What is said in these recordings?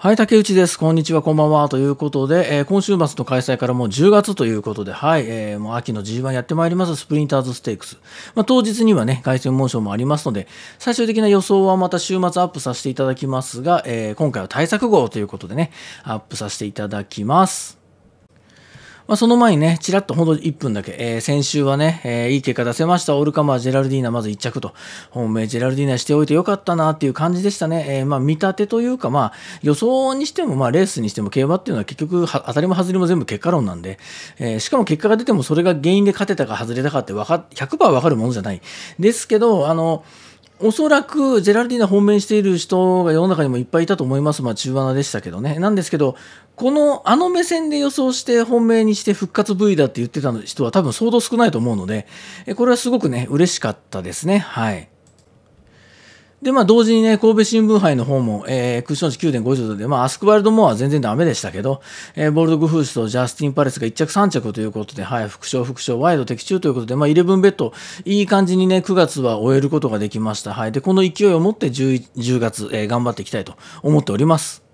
はい、竹内です。こんにちは、こんばんは。ということで、えー、今週末の開催からもう10月ということで、はい、えー、もう秋の G1 やってまいります、スプリンターズステークス。まあ、当日にはね、凱旋門賞もありますので、最終的な予想はまた週末アップさせていただきますが、えー、今回は対策号ということでね、アップさせていただきます。まあ、その前にね、ちらっとほんと1分だけ、えー、先週はね、えー、いい結果出せました。オールカマー、ジェラルディーナ、まず1着と、本命ジェラルディーナしておいてよかったなっていう感じでしたね。えー、まあ、見立てというか、まあ、予想にしても、まあ、レースにしても、競馬っていうのは結局、当たりも外れも全部結果論なんで、えー、しかも結果が出てもそれが原因で勝てたか外れたかって分か、100%分かるものじゃない。ですけど、あの、おそらくジェラルディーナ本命している人が世の中にもいっぱいいたと思います、まあ、中穴でしたけどねなんですけどこのあの目線で予想して本命にして復活部位だって言ってた人は多分相当少ないと思うのでこれはすごくね嬉しかったですねはい。で、まあ、同時にね、神戸新聞杯の方も、えー、クッション値9.50度で、まあ、アスクバルド・モアは全然ダメでしたけど、えー、ボルド・グフースとジャスティン・パレスが1着3着ということで、はい、副賞、副賞、ワイド的中ということで、まあ、イレブンベッド、いい感じにね、9月は終えることができました。はい。で、この勢いを持って 10, 10月、えー、頑張っていきたいと思っております。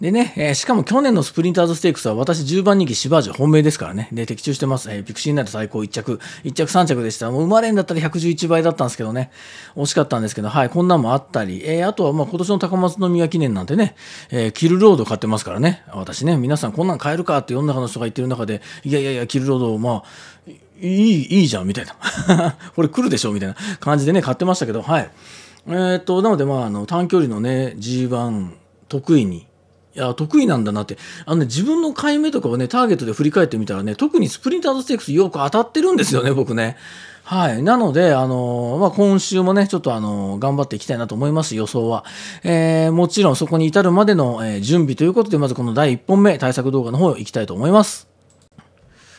でね、えー、しかも去年のスプリンターズステークスは私10番人気シバージュ本命ですからね。で、的中してます。えー、ピクシーになる最高1着、1着3着でした。もう生まれんだったら111倍だったんですけどね。惜しかったんですけど、はい、こんなんもあったり、えー、あとはまあ今年の高松宮記念なんてね、えキルロード買ってますからね。私ね、皆さんこんなん買えるかって世の中の人が言ってる中で、いやいやいや、キルロード、まあ、いい、いいじゃん、みたいな。これ来るでしょ、みたいな感じでね、買ってましたけど、はい。えっと、なのでまあ、あの、短距離のね、G1 得意に、いや、得意なんだなって。あのね、自分の回目とかをね、ターゲットで振り返ってみたらね、特にスプリンターズステークスよく当たってるんですよね、僕ね。はい。なので、あのー、まあ、今週もね、ちょっとあのー、頑張っていきたいなと思います、予想は。えー、もちろんそこに至るまでの、え準備ということで、まずこの第1本目、対策動画の方行きたいと思います。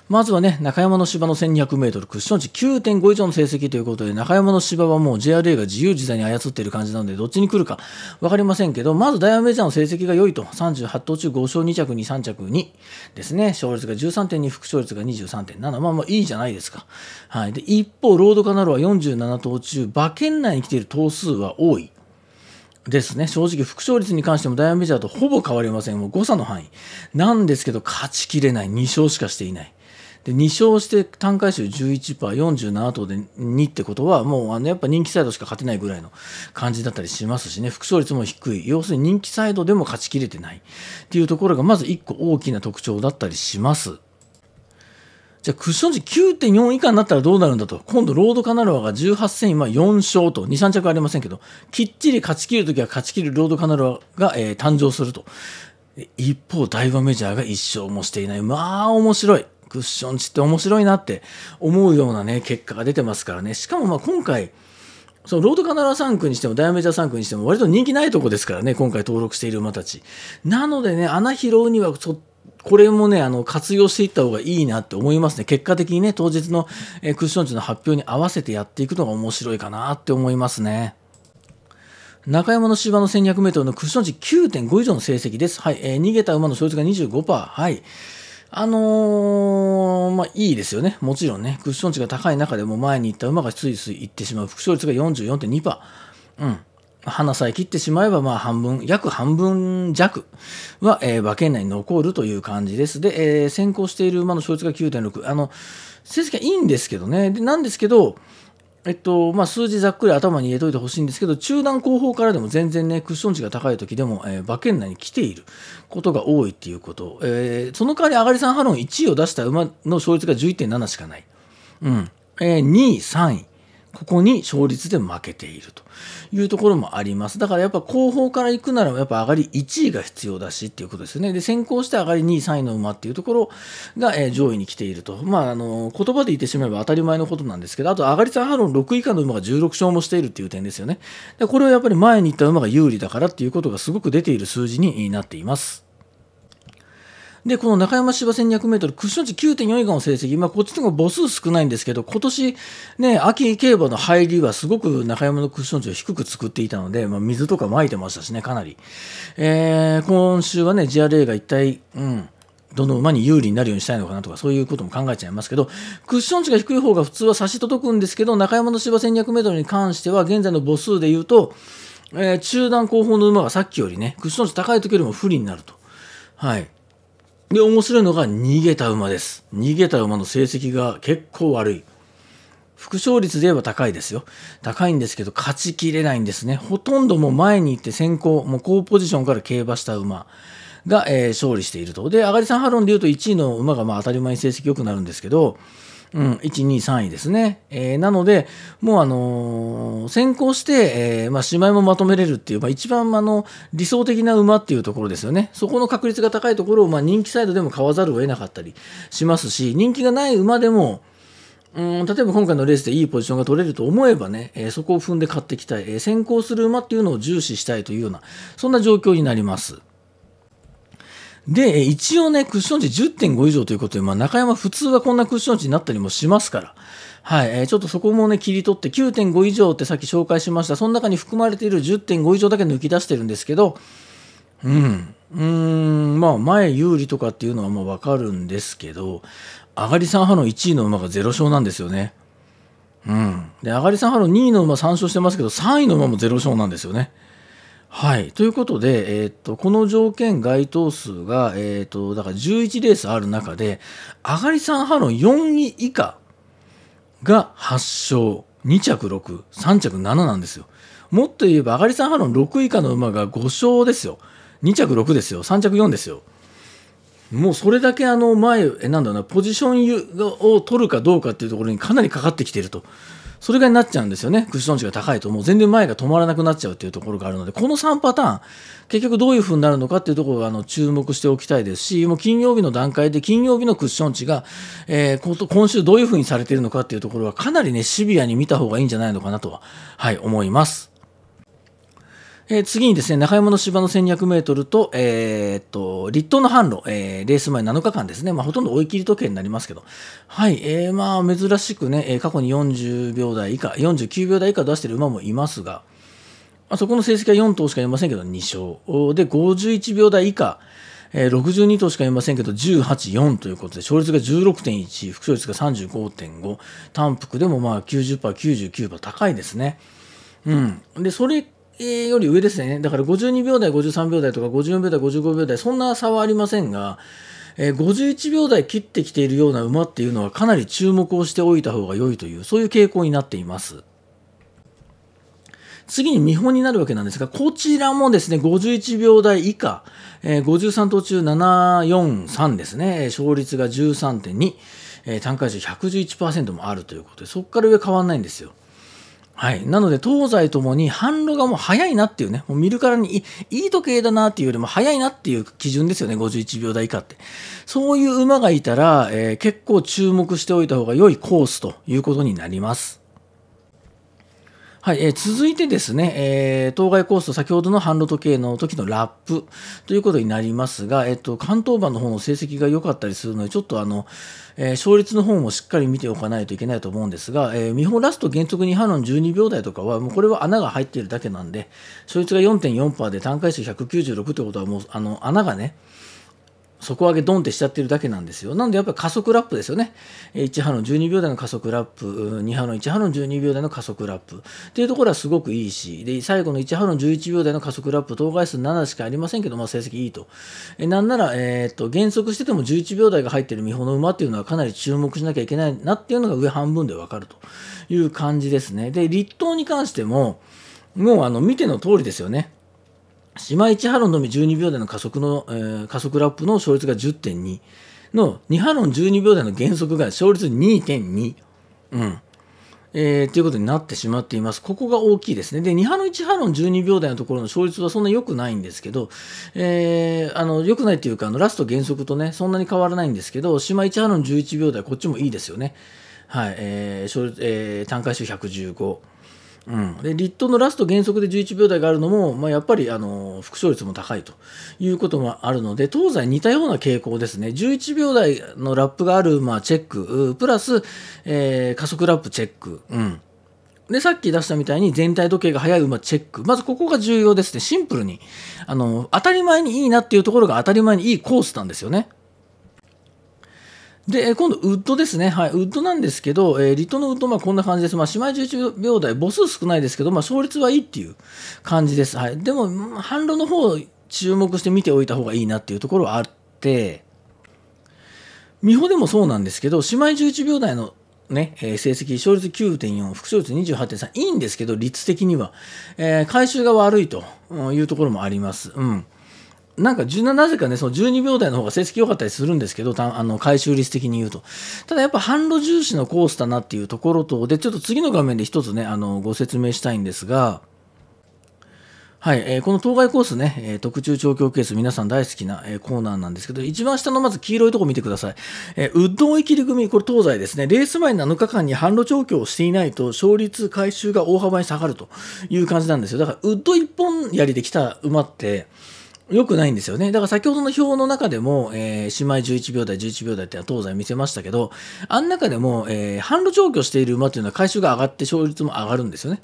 まずはね、中山の芝の1200メートル、クッション値9.5以上の成績ということで、中山の芝はもう JRA が自由自在に操っている感じなので、どっちに来るか分かりませんけど、まずダイヤメジャーの成績が良いと、38頭中5勝2着に3着2ですね、勝率が13.2、副勝率が23.7、まあまあいいじゃないですか。はい。で、一方、ロードカナロは47頭中、馬券内に来ている頭数は多い。ですね。正直、副勝率に関してもダイヤメジャーとほぼ変わりません。もう誤差の範囲。なんですけど、勝ちきれない。2勝しかしていない。で2勝して単回数11%、47頭で2ってことは、もうあのやっぱ人気サイドしか勝てないぐらいの感じだったりしますしね、副勝率も低い、要するに人気サイドでも勝ちきれてないっていうところが、まず1個大きな特徴だったりします。じゃクッション時9.4以下になったらどうなるんだと、今度、ロードカナルアが18戦、今4勝と、2、3着ありませんけど、きっちり勝ちきるときは勝ちきるロードカナルアが、えー、誕生すると。一方、ダイバメジャーが1勝もしていない。まあ、面白い。クッション値って面白いなって思うようなね、結果が出てますからね。しかもまあ今回、そのロードカナラ3区にしても、ダイヤメジャー3区にしても、割と人気ないとこですからね、今回登録している馬たち。なのでね、穴拾うにはこれもね、あの、活用していった方がいいなって思いますね。結果的にね、当日のクッション値の発表に合わせてやっていくのが面白いかなって思いますね。中山の芝の 1200m のクッション値9.5以上の成績です。はい。えー、逃げた馬の勝率が25%。はい。あのー、まあ、いいですよね。もちろんね、クッション値が高い中でも前に行った馬がついつい行ってしまう。副勝率が44.2%。うん。花さえ切ってしまえば、まあ半分、約半分弱は、えー、馬券内に残るという感じです。で、えー、先行している馬の勝率が9.6。あの、成績はいいんですけどね。で、なんですけど、えっとまあ、数字ざっくり頭に入れといてほしいんですけど、中段後方からでも全然ね、クッション値が高い時でも、えー、馬券内に来ていることが多いっていうこと、えー、その代わり、上がりさんハロン1位を出した馬の勝率が11.7しかない、うんえー、2位、3位、ここに勝率で負けているというところもあります。だからやっぱ後方から行くならやっぱ上がり1位が必要だしっていうことですよね。で、先行して上がり2位、3位の馬っていうところが、え上位に来ていると。まあ、あの、言葉で言ってしまえば当たり前のことなんですけど、あと上がり3ハロン6以下の馬が16勝もしているっていう点ですよね。で、これはやっぱり前に行った馬が有利だからっていうことがすごく出ている数字になっています。で、この中山芝1200メートル、クッション地9.4以下の成績、まあ、こっちでも母数少ないんですけど、今年ね、秋競馬の入りはすごく中山のクッション地を低く作っていたので、まあ、水とか撒いてましたしね、かなり。えー、今週はね、JRA が一体、うん。どの馬に有利になるようにしたいのかなとか、そういうことも考えちゃいますけど、クッション値が低い方が普通は差し届くんですけど、中山の芝1 2 0 0ルに関しては、現在の母数で言うと、えー、中段後方の馬がさっきよりね、クッション値高い時よりも不利になると。はい。で、面白いのが逃げた馬です。逃げた馬の成績が結構悪い。副勝率で言えば高いですよ。高いんですけど、勝ちきれないんですね。ほとんどもう前に行って先行、もう高ポジションから競馬した馬が、えー、勝利していると。で、上がりさんハロンで言うと1位の馬がまあ当たり前に成績良くなるんですけど、うん、1、2、3位ですね。えー、なので、もうあのー、先行して、えー、まあ、姉妹もまとめれるっていう、まあ、一番、あの、理想的な馬っていうところですよね。そこの確率が高いところを、まあ、人気サイドでも買わざるを得なかったりしますし、人気がない馬でも、うん例えば今回のレースでいいポジションが取れると思えばね、えー、そこを踏んで買っていきたい、えー、先行する馬っていうのを重視したいというような、そんな状況になります。で、一応ね、クッション値10.5以上ということで、まあ、中山普通はこんなクッション値になったりもしますから、はい、えー、ちょっとそこもね、切り取って、9.5以上ってさっき紹介しました。その中に含まれている10.5以上だけ抜き出してるんですけど、うん、うん、まあ、前有利とかっていうのはまあわかるんですけど、上がり3派の1位の馬が0勝なんですよね。うん。で、上がり3派の2位の馬3勝してますけど、3位の馬も0勝なんですよね。うんはい、ということで、えー、とこの条件該当数が、えー、とだから11レースある中で上がり3波論4位以下が8勝2着63着7なんですよ。もっと言えば上がり3波論6以下の馬が5勝ですよ2着6ですよ3着4ですよ。もうそれだけあの前なんだろうなポジションを取るかどうかっていうところにかなりかかってきているとそれぐらいになっちゃうんですよね。クッション値が高いと、もう全然前が止まらなくなっちゃうっていうところがあるので、この3パターン、結局どういうふうになるのかっていうところがあの注目しておきたいですし、もう金曜日の段階で、金曜日のクッション値が、えー、今週どういうふうにされているのかっていうところは、かなりね、シビアに見た方がいいんじゃないのかなとは、はい、思います。えー、次にですね、中山の芝の1200メートルと、えー、っと、立東の販路、えー、レース前7日間ですね、まあ、ほとんど追い切り時計になりますけど、はい、えー、まあ、珍しくね、え過去に40秒台以下、49秒台以下出してる馬もいますが、まあ、そこの成績は4頭しかいませんけど、2勝。で、51秒台以下、えー、62頭しかいませんけど、18、4ということで、勝率が16.1、副勝率が35.5、単幅でもまあ90%、99%高いですね。うん。で、それより上ですね。だから52秒台、53秒台とか54秒台、55秒台、そんな差はありませんが、えー、51秒台切ってきているような馬っていうのはかなり注目をしておいた方が良いという、そういう傾向になっています。次に見本になるわけなんですが、こちらもですね、51秒台以下、えー、53頭中743ですね、勝率が13.2、えー、単価値111%もあるということで、そこから上変わんないんですよ。はい、なので東西ともに反路がもう早いなっていうね、もう見るからにいい時計だなっていうよりも早いなっていう基準ですよね、51秒台以下って。そういう馬がいたら、えー、結構注目しておいた方が良いコースということになります。はい、えー、続いてですね、えー、当該コースと先ほどの販路時計の時のラップということになりますが、えっ、ー、と、関東版の方の成績が良かったりするので、ちょっとあの、えー、勝率の方もしっかり見ておかないといけないと思うんですが、えー、見本ラスト原則2波論12秒台とかは、もうこれは穴が入っているだけなんで、勝率が4.4%で単回数196ということは、もうあの穴がね、底上げドンってしちゃってるだけなんですよ。なのでやっぱり加速ラップですよね。1波の12秒台の加速ラップ、2波の1波の12秒台の加速ラップっていうところはすごくいいし、で、最後の1波の11秒台の加速ラップ、当該数7しかありませんけど、まあ、成績いいと。えなんなら、えっ、と、減速してても11秒台が入ってる見本の馬っていうのはかなり注目しなきゃいけないなっていうのが上半分でわかるという感じですね。で、立冬に関しても、もうあの見ての通りですよね。島1波論のみ12秒台の加速の、えー、加速ラップの勝率が10.2の2波論12秒台の減速が勝率2.2。うんえー、ということになってしまっています。ここが大きいですね。で、2波の1波論12秒台のところの勝率はそんな良くないんですけど、えー、あの、良くないというか、あの、ラスト減速とね、そんなに変わらないんですけど、島1波論11秒台、こっちもいいですよね。はい、えー、えー、単回数115。うん、で立東のラスト減速で11秒台があるのも、まあ、やっぱりあの副勝率も高いということもあるので東西似たような傾向ですね11秒台のラップがある、まあ、チェックプラス、えー、加速ラップチェック、うん、でさっき出したみたいに全体時計が速い馬チェックまずここが重要ですねシンプルにあの当たり前にいいなっていうところが当たり前にいいコースなんですよね。で、今度、ウッドですね。はい、ウッドなんですけど、えー、リトのウッド、まあ、こんな感じです。まあ、姉妹11秒台、母数少ないですけど、まあ、勝率はいいっていう感じです。はい。でも、反論の方、注目して見ておいた方がいいなっていうところはあって、美穂でもそうなんですけど、姉妹11秒台のね、えー、成績、勝率9.4、副勝率28.3、いいんですけど、率的には、えー、回収が悪いというところもあります。うん。なんかなぜかね、その12秒台の方が成績良かったりするんですけど、あの回収率的に言うと。ただやっぱ販路重視のコースだなっていうところと、で、ちょっと次の画面で一つね、あの、ご説明したいんですが、はい、えー、この当該コースね、えー、特注調教ケース、皆さん大好きな、えー、コーナーなんですけど、一番下のまず黄色いとこ見てください。えウッド追い切り組、これ東西ですね、レース前7日間に販路調教をしていないと、勝率回収が大幅に下がるという感じなんですよ。だから、ウッド一本やりできた馬って、よくないんですよね。だから先ほどの表の中でも、えー、姉妹11秒台、11秒台っていうのは東西見せましたけど、あん中でも、えー、販路調教している馬っていうのは回収が上がって勝率も上がるんですよね。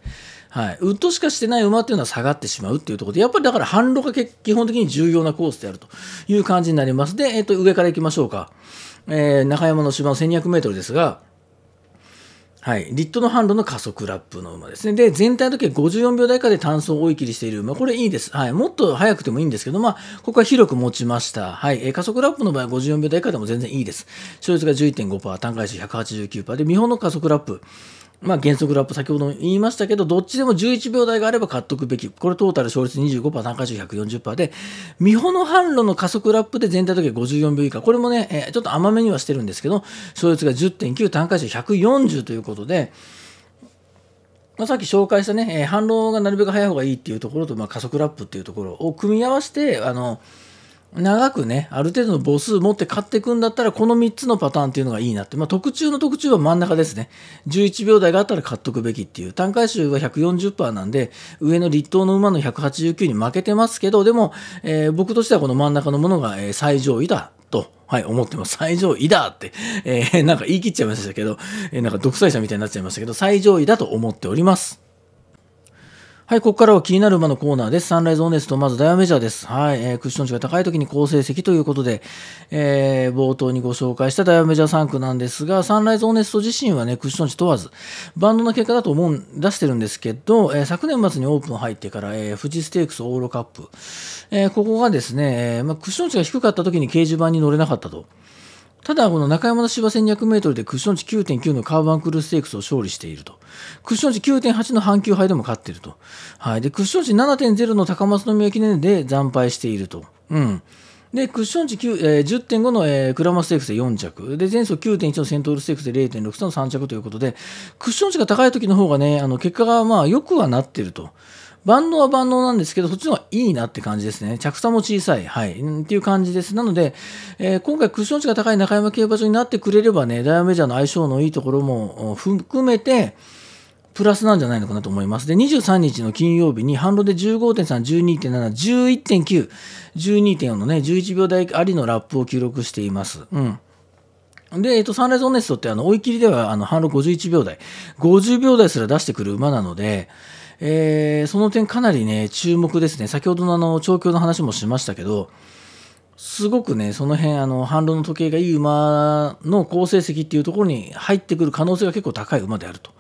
はい。ウッドしかしてない馬っていうのは下がってしまうっていうところで、やっぱりだから販路が基本的に重要なコースであるという感じになります。で、えっ、ー、と、上から行きましょうか。えー、中山の芝の1200メートルですが、はい、リットの販路の加速ラップの馬ですね。で、全体の時は54秒台以下で単走を追い切りしている馬、これいいです。はい、もっと早くてもいいんですけど、まあ、ここは広く持ちました。はい、え加速ラップの場合は54秒台以下でも全然いいです。勝率が11.5%、単回数189%で、見本の加速ラップ。まあ、原則ラップ、先ほども言いましたけど、どっちでも11秒台があれば買っとくべき。これトータル勝率25%、単価値140%で、美穂の販路の加速ラップで全体時計54秒以下。これもね、えー、ちょっと甘めにはしてるんですけど、勝率が10.9、単価値140ということで、まあ、さっき紹介したね、えー、反論がなるべく早い方がいいっていうところと、まあ、加速ラップっていうところを組み合わせて、あの、長くね、ある程度の母数持って買っていくんだったら、この3つのパターンっていうのがいいなって。まあ、特注の特注は真ん中ですね。11秒台があったら買っとくべきっていう。単回収は140%なんで、上の立東の馬の189に負けてますけど、でも、えー、僕としてはこの真ん中のものが、え最上位だと、はい、思ってます。最上位だって、えー、なんか言い切っちゃいましたけど、えー、なんか独裁者みたいになっちゃいましたけど、最上位だと思っております。はい、ここからは気になる馬のコーナーです。サンライズオネスト、まずダイヤメジャーです。はい、えー、クッション値が高い時に好成績ということで、えー、冒頭にご紹介したダイヤメジャー3区なんですが、サンライズオネスト自身はね、クッション値問わず、バンドの結果だと思う、出してるんですけど、えー、昨年末にオープン入ってから、えー、富士ステークスオーロカップ、えー、ここがですね、えーまあ、クッション値が低かった時に掲示板に乗れなかったと。ただ、この中山の芝 1200m でクッション値9.9のカーバンクルーステークスを勝利していると。クッション値9.8の半球杯でも勝っていると。はい。で、クッション値7.0の高松宮記念で惨敗していると。うん。で、クッション値、えー、10.5の、えー、クラマステークスで4着。で、前走9.1のセントールステークスで0.63の3着ということで、クッション値が高い時の方がね、あの、結果がまあ、良くはなってると。万能は万能なんですけど、そっちの方がいいなって感じですね。着差も小さい。はい。っていう感じです。なので、えー、今回クッション値が高い中山競馬場になってくれればね、ダイヤメジャーの相性のいいところも含めて、プラスなんじゃないのかなと思います。で、23日の金曜日に、反路で15.3、12.7、11.9、12.4のね、11秒台ありのラップを記録しています。うん。で、えっと、サンライズオネストって、あの、追い切りでは、あの、反路51秒台、50秒台すら出してくる馬なので、えー、その点かなりね、注目ですね。先ほどのあの、調教の話もしましたけど、すごくね、その辺、あの、反論の時計がいい馬の好成績っていうところに入ってくる可能性が結構高い馬であると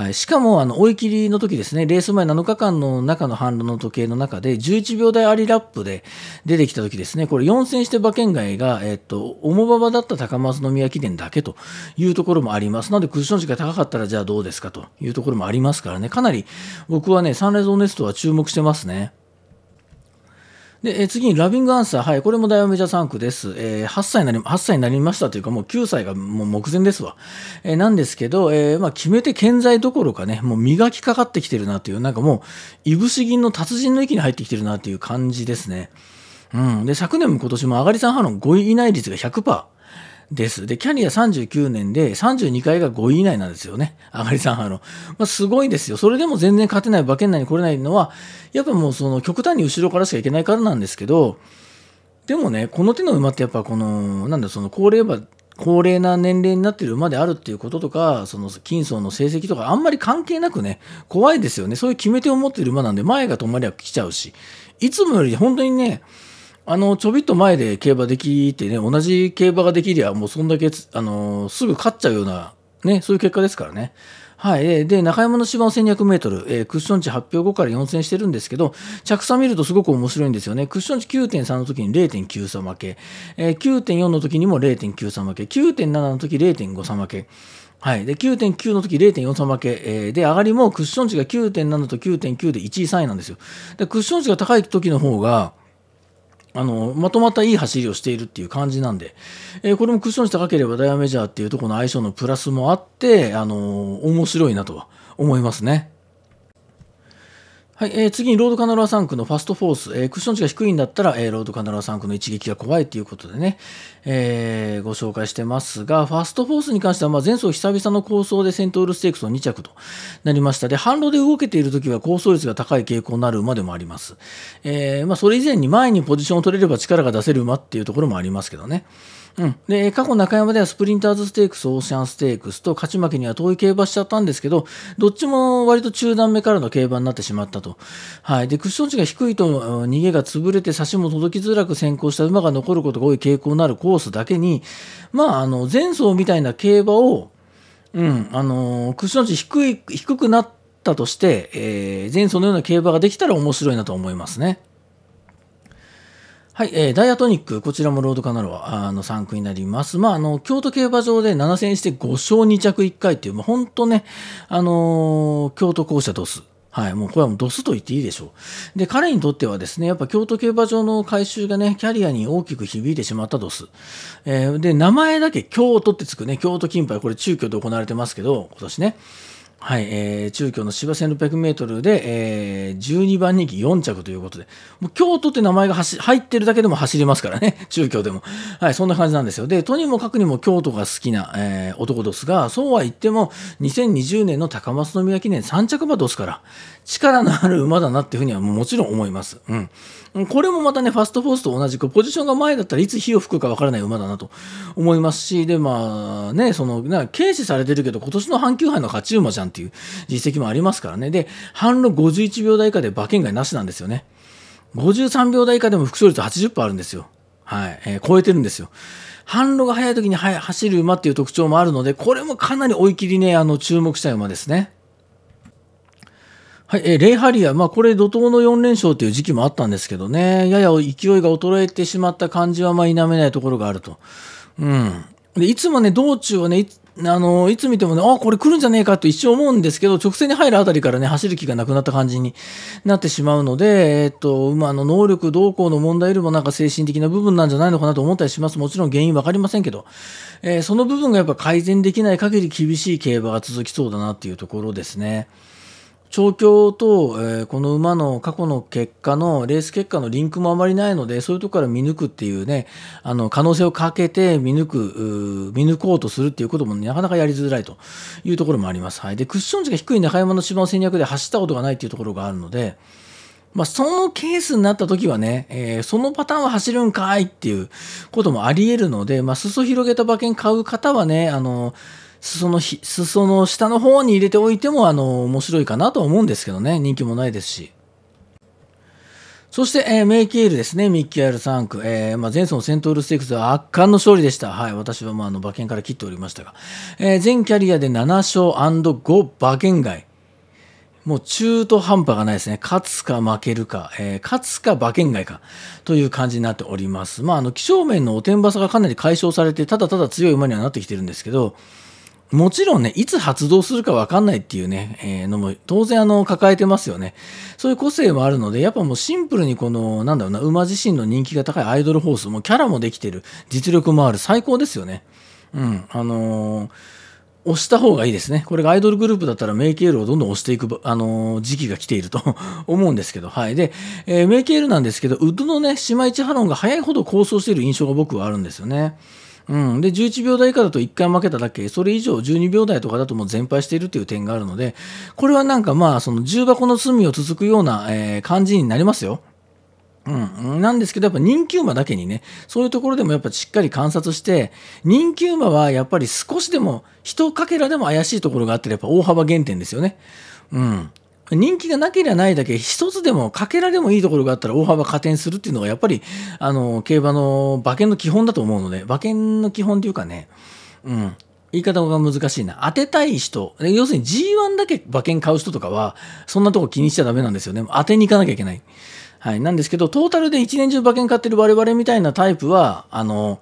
はい、しかもあの追い切りの時ですね、レース前7日間の中の反論の時計の中で、11秒台ありラップで出てきた時ですね、これ、4戦して馬券外が、えっと、重馬場だった高松宮記念だけというところもあります。なので、クッション値が高かったら、じゃあどうですかというところもありますからね、かなり僕はね、サンライズオネストは注目してますね。で、え次に、ラビングアンサー。はい、これもダイメジャー3区です。えー、8歳になり、8歳になりましたというか、もう9歳がもう目前ですわ。えー、なんですけど、えー、まあ、決めて健在どころかね、もう磨きかかってきてるなという、なんかもう、いぶし銀の達人の域に入ってきてるなという感じですね。うん。で、昨年も今年も上がりさん派の5位以内率が100%。です。で、キャリア39年で32回が5位以内なんですよね。あがりさん、あの、まあ、すごいですよ。それでも全然勝てない、馬券内に来れないのは、やっぱもうその極端に後ろからしかいけないからなんですけど、でもね、この手の馬ってやっぱこの、なんだ、その高齢馬、高齢な年齢になってる馬であるっていうこととか、その金層の成績とかあんまり関係なくね、怖いですよね。そういう決め手を持ってる馬なんで、前が止まりゃ来ちゃうし、いつもより本当にね、あのちょびっと前で競馬できてね同じ競馬ができりゃもうそんだけあのすぐ勝っちゃうような、ね、そういう結果ですからね。はい。で、中山の芝の1 2 0 0ル、えー、クッション値発表後から4戦してるんですけど、着差見るとすごく面白いんですよね。クッション値9.3の時に0.9差負け、えー、9.4の時にも0.9差負け、9.7の時0.5差負け。はい、で9.9の時0.4差負け、えー、で上がりもクッション値が9.7と9.9で1位3位なんですよでクッション値が高い時の方があのまとまったいい走りをしているっていう感じなんで、えー、これもクッションしたかければダイヤメジャーっていうところの相性のプラスもあって、あの面白いなとは思いますね。はい、えー、次にロードカナルア3区のファストフォース、えー、クッション値が低いんだったら、えー、ロードカナルア3区の一撃が怖いということでね、えー、ご紹介してますが、ファストフォースに関しては、まあ、前走久々の構想でセントウルステークスの2着となりましたで、反路で動けているときは構想率が高い傾向になる馬でもあります。えー、まあ、それ以前に前にポジションを取れれば力が出せる馬っていうところもありますけどね。で過去中山ではスプリンターズステークス、オーシャンステークスと勝ち負けには遠い競馬しちゃったんですけど、どっちも割と中段目からの競馬になってしまったと。はい、でクッション値が低いと逃げが潰れて差しも届きづらく先行した馬が残ることが多い傾向のあるコースだけに、まあ、あの前走みたいな競馬を、うんあのクッション値低い低くなったとして、えー、前走のような競馬ができたら面白いなと思いますね。はい、えー、ダイアトニック、こちらもロードカナロアあの3区になります。まあ、あの、京都競馬場で7戦して5勝2着1回という、まあ、本当ね、あのー、京都校舎ドス。はい、もうこれはもうドスと言っていいでしょう。で、彼にとってはですね、やっぱ京都競馬場の改修がね、キャリアに大きく響いてしまったドス。えー、で、名前だけ京都ってつくね、京都金杯、これ中京で行われてますけど、今年ね。はい、えー、中京の芝 1600m で、えー、12番人気4着ということで、もう京都って名前が入ってるだけでも走りますからね、中京でも。はい、そんな感じなんですよ。で、とにもかくにも京都が好きな、えー、男ですが、そうは言っても、2020年の高松宮記念3着馬ですから、力のある馬だなっていうふうにはもちろん思います。うん。これもまたね、ファストフォースと同じく、ポジションが前だったらいつ火を吹くかわからない馬だなと思いますし、で、まあね、その、な軽視されてるけど、今年の阪急杯の勝ち馬じゃんていう実績もありますからね。で、反論51秒台以下で馬券外なしなんですよね。53秒台以下でも副勝率80%あるんですよ。はい。えー、超えてるんですよ。反路が速い時に走る馬っていう特徴もあるので、これもかなり追い切りね、あの、注目したい馬ですね。はい、えー、レイハリア、まあ、これ怒涛の4連勝という時期もあったんですけどね、やや勢いが衰えてしまった感じは、まあ、否めないところがあると。うん。で、いつもね、道中はね、あのいつ見てもね、あこれ来るんじゃねえかと一瞬思うんですけど、直線に入るあたりからね、走る気がなくなった感じになってしまうので、えっと、馬の能力動向の問題よりもなんか精神的な部分なんじゃないのかなと思ったりします。もちろん原因分かりませんけど、えー、その部分がやっぱ改善できない限り厳しい競馬が続きそうだなっていうところですね。調教と、えー、この馬の過去の結果の、レース結果のリンクもあまりないので、そういうとこから見抜くっていうね、あの、可能性をかけて見抜く、見抜こうとするっていうことも、ね、なかなかやりづらいというところもあります。はい。で、クッション値が低い中山の芝の戦略で走ったことがないっていうところがあるので、まあ、そのケースになった時はね、えー、そのパターンは走るんかいっていうこともあり得るので、まあ、裾広げた馬券買う方はね、あの裾のひ、裾の下の方に入れておいても、あの、面白いかなと思うんですけどね。人気もないですし。そして、えー、メイキールですね、ミッキー・アール3区、えーまあ、前走のセントウルステークスは圧巻の勝利でした。はい、私は、まあ、あの馬券から切っておりましたが、えー、全キャリアで7勝 &5 馬券外。もう中途半端がないですね。勝つか負けるか、えー、勝つか馬券外かという感じになっております。まあ、あの、気象面のおてんばさがかなり解消されて、ただただ強い馬にはなってきてるんですけど、もちろんね、いつ発動するかわかんないっていうね、えー、のも当然あの抱えてますよね。そういう個性もあるので、やっぱもうシンプルにこの、なんだろうな、馬自身の人気が高いアイドルホース、もキャラもできてる、実力もある、最高ですよね。うん、あのー、押した方がいいですね。これがアイドルグループだったらメイケールをどんどん押していく、あのー、時期が来ていると 思うんですけど、はい。で、えー、メイケールなんですけど、ウッドのね、島チハロンが早いほど構想している印象が僕はあるんですよね。うん、で11秒台以下だと1回負けただけそれ以上12秒台とかだともう全敗しているという点があるのでこれはなんかまあその重箱の隅を続くような、えー、感じになりますよ。うん、なんですけど、やっぱ人気馬だけにね、そういうところでもやっぱしっかり観察して、人気馬はやっぱり少しでも、一かけらでも怪しいところがあって、やっぱ大幅減点ですよね。うん。人気がなければないだけ一つでもかけらでもいいところがあったら大幅加点するっていうのがやっぱりあの競馬の馬券の基本だと思うので馬券の基本というかね、うん、言い方が難しいな当てたい人要するに G1 だけ馬券買う人とかはそんなとこ気にしちゃダメなんですよね当てに行かなきゃいけない、はい、なんですけどトータルで一年中馬券買ってる我々みたいなタイプはあの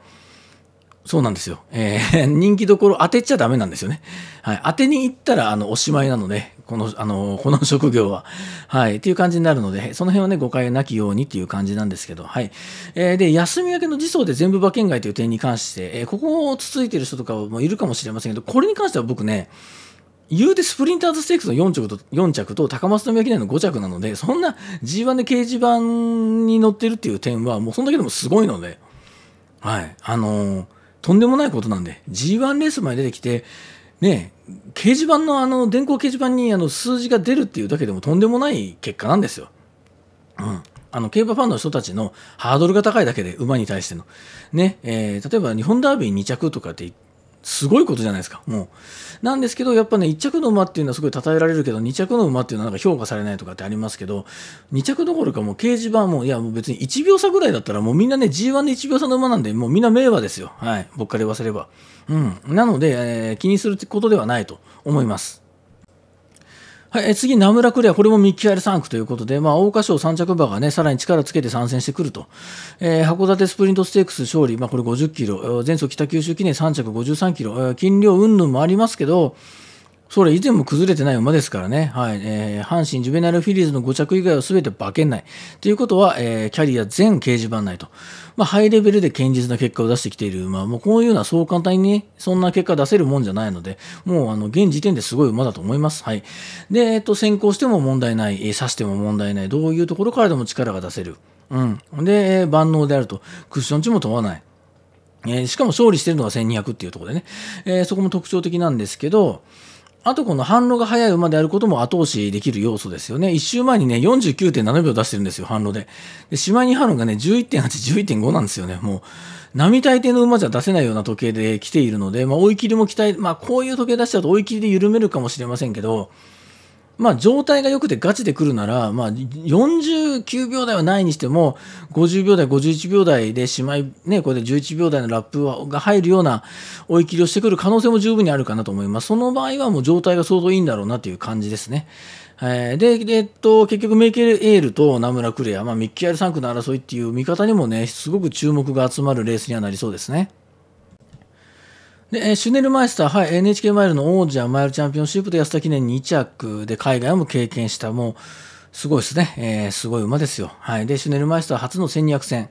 そうなんですよ。えー、人気どころ当てちゃダメなんですよね。はい、当てに行ったらあのおしまいなので、この、あの、この職業は。はい。っていう感じになるので、その辺はね、誤解なきようにっていう感じなんですけど、はい。えー、で、休み明けの時相で全部馬券外という点に関して、えー、ここをつついてる人とかもいるかもしれませんけど、これに関しては僕ね、言うてスプリンターズステークスの4着と、4着と高松宮記念の5着なので、そんな G1 で掲示板に乗ってるっていう点は、もうそんだけでもすごいので、はい。あのー、とんでもないことなんで、G1 レースまで出てきて、ね掲示板のあの電光掲示板にあの数字が出るっていうだけでもとんでもない結果なんですよ。うん、あの競馬ファンの人たちのハードルが高いだけで馬に対しての、ねえー、例えば日本ダービー2着とかってすごいことじゃないですか、もう。なんですけど、やっぱね、1着の馬っていうのはすごい称えられるけど、2着の馬っていうのはなんか評価されないとかってありますけど、2着どころかもう掲示板も、いや、もう別に1秒差ぐらいだったら、もうみんなね、G1 で1秒差の馬なんで、もうみんな名馬ですよ。はい。僕から言わせれば。うん。なので、えー、気にすることではないと思います。はい、次、名村クレア、これもミッキーアイル3区ということで、まあ、桜花賞3着馬がね、さらに力をつけて参戦してくると、えー、函館スプリントステークス勝利、まあ、これ50キロ、前走北九州記念3着53キロ、金量云々もありますけど、それ以前も崩れてない馬ですからね、はいえー、阪神ジュベナルフィリーズの5着以外は全て馬券内。ということは、えー、キャリア全掲示板内と、まあ、ハイレベルで堅実な結果を出してきている馬、もうこういうのはそう簡単に、ね、そんな結果出せるもんじゃないので、もうあの現時点ですごい馬だと思います。はい、で、えっと、先行しても問題ない、刺しても問題ない、どういうところからでも力が出せる。うん、で、え万能であると、クッション値も問わない。えー、しかも勝利してるのが1200っていうところでね、えー、そこも特徴的なんですけど、あとこの反応が速い馬であることも後押しできる要素ですよね。1周前にね、49.7秒出してるんですよ、反応で。で、シマニハロがね、11.8、11.5なんですよね。もう、並大抵の馬じゃ出せないような時計で来ているので、まあ、追い切りも期待、まあ、こういう時計出しちゃうと追い切りで緩めるかもしれませんけど、まあ、状態が良くてガチで来るなら、まあ、49秒台はないにしても、50秒台、51秒台でしまい、ね、これで11秒台のラップはが入るような追い切りをしてくる可能性も十分にあるかなと思います。その場合はもう状態が相当いいんだろうなという感じですね。えー、で、えっと、結局、メイケル・エールとナムラ・クレア、まあ、ミッキー・アル・サンクの争いっていう見方にもね、すごく注目が集まるレースにはなりそうですね。で、シュネルマイスター、はい、NHK マイルの王者、マイルチャンピオンシップで安田記念2着で海外も経験した、もう、すごいですね。えー、すごい馬ですよ。はい。で、シュネルマイスター初の1200戦。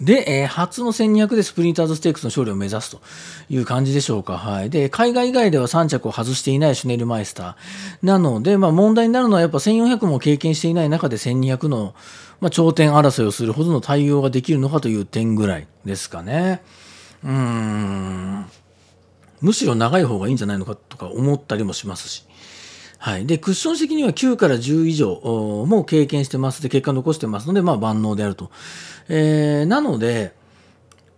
で、えー、初の1200でスプリンターズステークスの勝利を目指すという感じでしょうか。はい。で、海外以外では3着を外していないシュネルマイスター。なので、まあ問題になるのはやっぱ1400も経験していない中で1200の、まあ、頂点争いをするほどの対応ができるのかという点ぐらいですかね。うーん。むしろ長い方がいいんじゃないのかとか思ったりもしますし。はい、でクッション的には9から10以上も経験してますで結果残してますので、まあ、万能であると。えー、なので、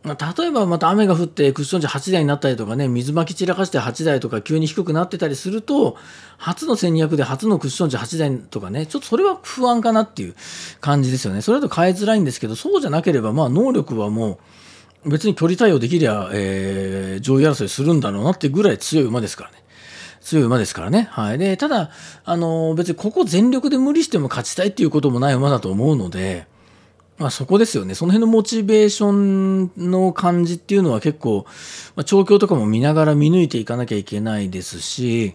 例えばまた雨が降ってクッション値8台になったりとかね、水まき散らかして8台とか急に低くなってたりすると、初の1200で初のクッション値8台とかね、ちょっとそれは不安かなっていう感じですよね。それだと変えづらいんですけど、そうじゃなければ、まあ能力はもう、別に距離対応できりゃ、えー、上位争いするんだろうなってぐらい強い馬ですからね。強い馬ですからね。はい。で、ただ、あの、別にここ全力で無理しても勝ちたいっていうこともない馬だと思うので、まあそこですよね。その辺のモチベーションの感じっていうのは結構、まあ、調教とかも見ながら見抜いていかなきゃいけないですし、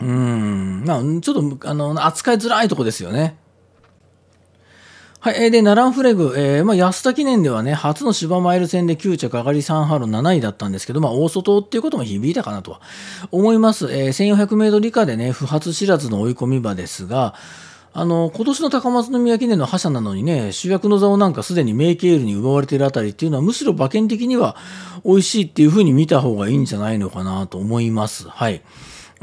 うん、まあちょっと、あの、扱いづらいとこですよね。はい、で、ナランフレグ、えー、まあ、安田記念ではね、初の芝マイル戦で9着、上がり3ハロ7位だったんですけど、まあ、大外っていうことも響いたかなとは思います。えー、1400メートル以下でね、不発知らずの追い込み場ですが、あの、今年の高松宮記念の覇者なのにね、主役の座をなんかすでにメイケールに奪われているあたりっていうのは、むしろ馬券的には美味しいっていうふうに見た方がいいんじゃないのかなと思います。はい。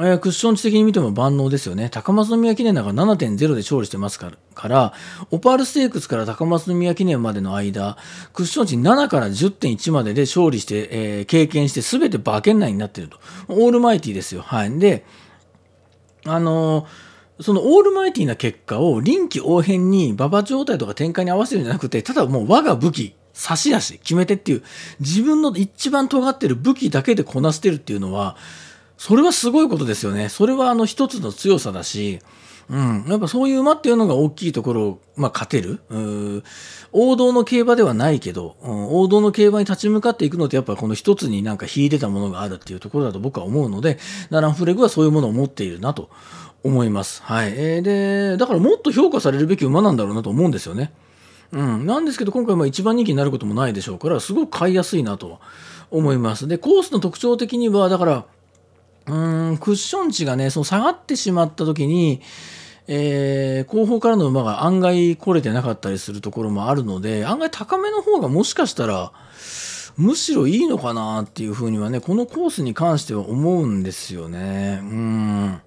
えー、クッション値的に見ても万能ですよね。高松宮記念なんか7.0で勝利してますから、オパールステークスから高松宮記念までの間、クッション値7から10.1までで勝利して、えー、経験して全て馬券内になってると。オールマイティですよ。はい。で、あのー、そのオールマイティな結果を臨機応変に馬場状態とか展開に合わせるんじゃなくて、ただもう我が武器、差し足、決めてっていう、自分の一番尖ってる武器だけでこなしてるっていうのは、それはすごいことですよね。それはあの一つの強さだし、うん、やっぱそういう馬っていうのが大きいところを、まあ、勝てる王道の競馬ではないけど、うん、王道の競馬に立ち向かっていくのってやっぱこの一つになんか引いてたものがあるっていうところだと僕は思うのでナランフレグはそういうものを持っているなと思います。はい。えー、で、だからもっと評価されるべき馬なんだろうなと思うんですよね。うん。なんですけど、今回も一番人気になることもないでしょうから、すごく買いやすいなと思います。で、コースの特徴的には、だから、うんクッション値がねその下がってしまった時に、えー、後方からの馬が案外来れてなかったりするところもあるので案外高めの方がもしかしたらむしろいいのかなっていうふうにはねこのコースに関しては思うんですよね。うん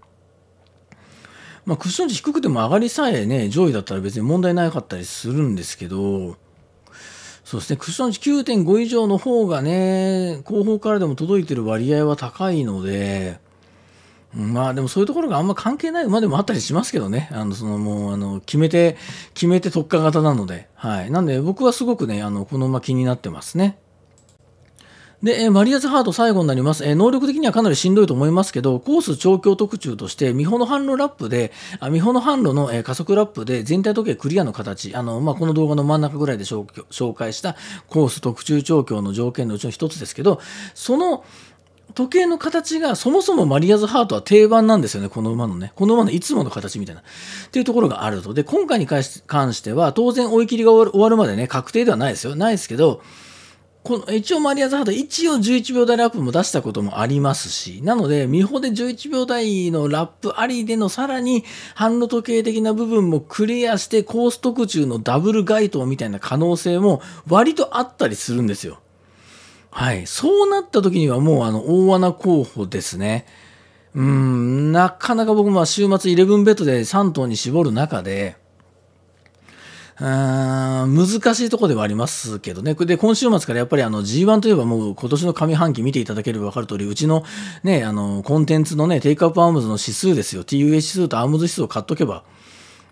まあ、クッション値低くても上がりさえね上位だったら別に問題なかったりするんですけどそうですね、クッション値9.5以上の方がね、後方からでも届いてる割合は高いので、まあでもそういうところがあんま関係ない馬でもあったりしますけどね、あのそのもうあの決めて、決めて特化型なので、はい、なんで僕はすごくね、あのこの馬気になってますね。で、マリアズハート最後になります。え能力的にはかなりしんどいと思いますけど、コース調教特注として、美穂の販路ラップで、あ美穂の販路の、え加速ラップで全体時計クリアの形、あの、まあ、この動画の真ん中ぐらいで紹介したコース特注調教の条件のうちの一つですけど、その、時計の形がそもそもマリアズハートは定番なんですよね、この馬のね。この馬のいつもの形みたいな。っていうところがあると。で、今回に関しては、当然追い切りが終わるまでね、確定ではないですよ。ないですけど、この一応マリアザズハート、一応11秒台ラップも出したこともありますし、なので、ミホで11秒台のラップありでのさらに、反路時計的な部分もクリアして、コース特注のダブル街当みたいな可能性も割とあったりするんですよ。はい。そうなった時にはもうあの、大穴候補ですね。うん、なかなか僕も週末11ベッドで3頭に絞る中で、難しいところではありますけどね、で今週末からやっぱりあの G1 といえば、もう今年の上半期見ていただければ分かる通り、うちの,、ね、あのコンテンツの、ね、テイクアップアームズの指数ですよ、TUA 指数とアームズ指数を買っとけば、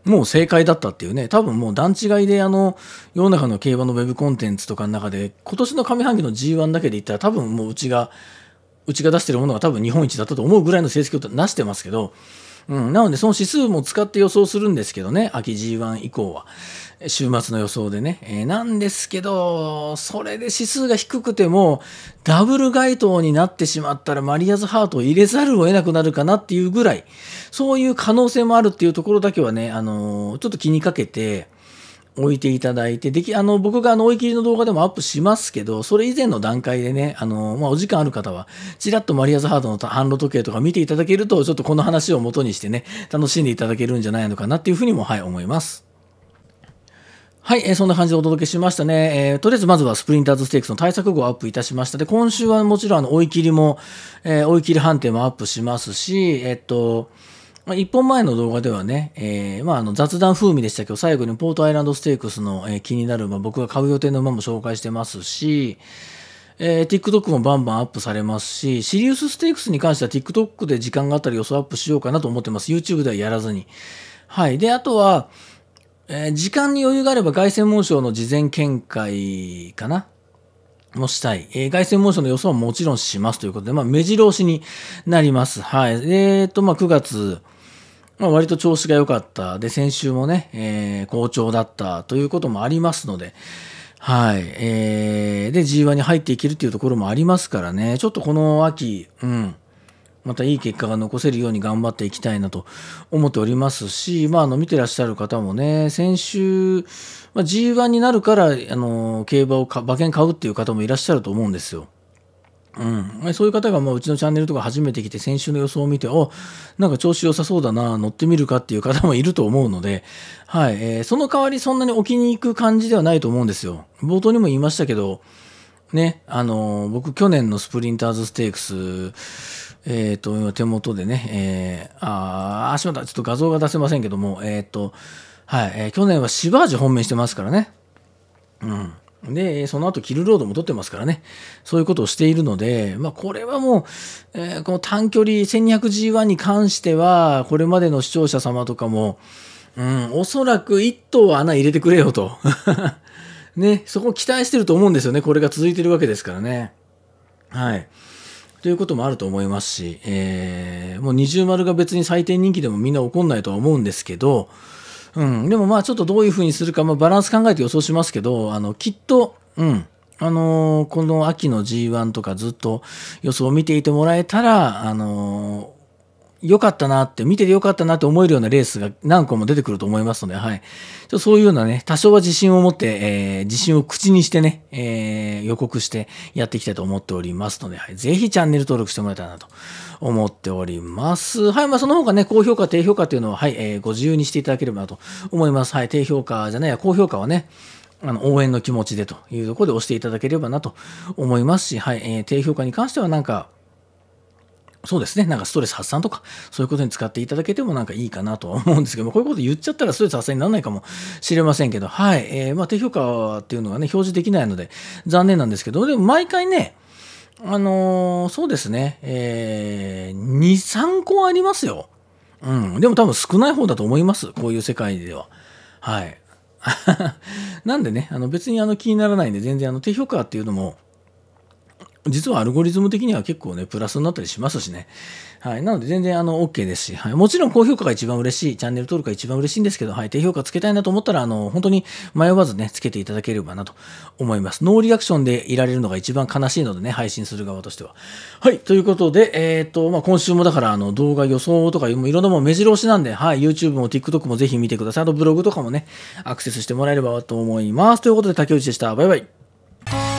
もう正解だったっていうね、多分もう段違いで、あの世の中の競馬のウェブコンテンツとかの中で、今年の上半期の G1 だけで言ったら、多分もううちが、うちが出してるものが多分日本一だったと思うぐらいの成績を出してますけど、うん、なので、その指数も使って予想するんですけどね、秋 G1 以降は。週末の予想でね、えー、なんですけど、それで指数が低くても、ダブル街頭になってしまったら、マリアズハートを入れざるを得なくなるかなっていうぐらい、そういう可能性もあるっていうところだけはね、あのー、ちょっと気にかけて、置いていただいて、でき、あの、僕があの、追い切りの動画でもアップしますけど、それ以前の段階でね、あの、まあ、お時間ある方は、ちらっとマリアズハートの販路時計とか見ていただけると、ちょっとこの話を元にしてね、楽しんでいただけるんじゃないのかなっていうふうにも、はい、思います。はい、えー、そんな感じでお届けしましたね。えー、とりあえずまずはスプリンターズステークスの対策号をアップいたしました。で、今週はもちろんあの追い切りも、えー、追い切り判定もアップしますし、えっと、まあ、一本前の動画ではね、えー、まあ、あの雑談風味でしたけど、最後にポートアイランドステークスの、えー、気になる馬、僕が買う予定の馬も紹介してますし、えー、TikTok もバンバンアップされますし、シリウスステークスに関しては TikTok で時間があったら予想アップしようかなと思ってます。YouTube ではやらずに。はい。で、あとは、えー、時間に余裕があれば凱旋門賞の事前見解かなもしたい。えー、凱旋門賞の予想はもちろんしますということで、まあ、目白押しになります。はい。えーと、まあ、9月、まあ、割と調子が良かった。で、先週もね、えー、好調だったということもありますので、はい。えー、で、G1 に入っていけるというところもありますからね、ちょっとこの秋、うん。またいい結果が残せるように頑張っていきたいなと思っておりますし、まあ、あの見てらっしゃる方もね先週、まあ、G1 になるからあの競馬を馬券買うっていう方もいらっしゃると思うんですよ。うん、そういう方がまあうちのチャンネルとか初めて来て先週の予想を見ておなんか調子良さそうだな乗ってみるかっていう方もいると思うので、はいえー、その代わりそんなに置きに行く感じではないと思うんですよ冒頭にも言いましたけどねあのー、僕去年のスプリンターズステークスえっ、ー、と、今手元でね、えー、ああ、しまった。ちょっと画像が出せませんけども、えっ、ー、と、はい、えー、去年はシバージ本命してますからね。うん。で、その後、キルロードも取ってますからね。そういうことをしているので、まあ、これはもう、えー、この短距離 1200G1 に関しては、これまでの視聴者様とかも、うん、おそらく1頭は穴入れてくれよと。ね、そこ期待してると思うんですよね。これが続いてるわけですからね。はい。ということもあると思いますし、えー、もう二重丸が別に最低人気でもみんな怒んないとは思うんですけど、うん、でもまあちょっとどういうふうにするか、まあ、バランス考えて予想しますけど、あの、きっと、うん、あのー、この秋の G1 とかずっと予想を見ていてもらえたら、あのー良かったなって、見てて良かったなって思えるようなレースが何個も出てくると思いますので、はい。そういうようなね、多少は自信を持って、えー、自信を口にしてね、えー、予告してやっていきたいと思っておりますので、はい。ぜひチャンネル登録してもらえたらなと思っております。はい。まあ、その他ね、高評価、低評価というのは、はい、えー、ご自由にしていただければなと思います。はい。低評価じゃないや、高評価はね、あの応援の気持ちでというところで押していただければなと思いますし、はい、えー、低評価に関してはなんか、そうですね。なんかストレス発散とか、そういうことに使っていただけてもなんかいいかなとは思うんですけども、こういうこと言っちゃったらストレス発散にならないかもしれませんけど、はい。えー、まあ、低評価っていうのがね、表示できないので、残念なんですけど、でも毎回ね、あのー、そうですね、えー、2、3個ありますよ。うん。でも多分少ない方だと思います。こういう世界では。はい。なんでね、あの別にあの気にならないんで、全然あの低評価っていうのも、実はアルゴリズム的には結構ね、プラスになったりしますしね。はい。なので全然あの OK ですし、はい。もちろん高評価が一番嬉しい、チャンネル登録が一番嬉しいんですけど、はい。低評価つけたいなと思ったら、あの、本当に迷わずね、つけていただければなと思います。ノーリアクションでいられるのが一番悲しいのでね、配信する側としては。はい。ということで、えー、っと、まあ、今週もだからあの動画予想とかいろんなもん目白押しなんで、はい。YouTube も TikTok もぜひ見てください。あとブログとかもね、アクセスしてもらえればと思います。ということで、竹内でした。バイバイ。